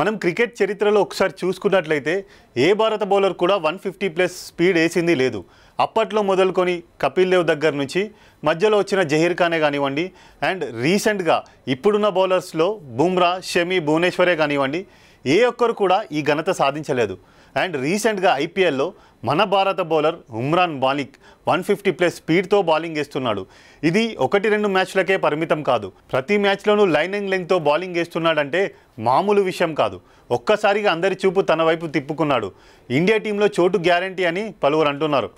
మనం క్రికెట్ చరిత్రలో ఒకసారి చూసుకున్నట్లయితే ఏ భారత బౌలర్ కూడా వన్ ఫిఫ్టీ ప్లస్ స్పీడ్ వేసింది లేదు అప్పట్లో మొదలుకొని కపిల్ దేవ్ దగ్గర నుంచి మధ్యలో వచ్చిన జహీర్ ఖానే కానివ్వండి అండ్ రీసెంట్గా ఇప్పుడున్న బౌలర్స్లో బుమ్రా షమి భువనేశ్వరే కానివ్వండి ఏ ఒక్కరు కూడా ఈ ఘనత సాధించలేదు అండ్ రీసెంట్గా ఐపీఎల్లో మన భారత bowler Umran Malik one fifty plus స్పీడ్తో బౌలింగ్ వేస్తున్నాడు ఇది ఒకటి రెండు మ్యాచ్లకే పరిమితం కాదు ప్రతి మ్యాచ్లోనూ లైన్ అండ్ లెంగ్తో బౌలింగ్ వేస్తున్నాడంటే మామూలు విషయం కాదు ఒక్కసారిగా అందరి చూపు తన వైపు తిప్పుకున్నాడు ఇండియా టీంలో చోటు గ్యారంటీ అని పలువురు అంటున్నారు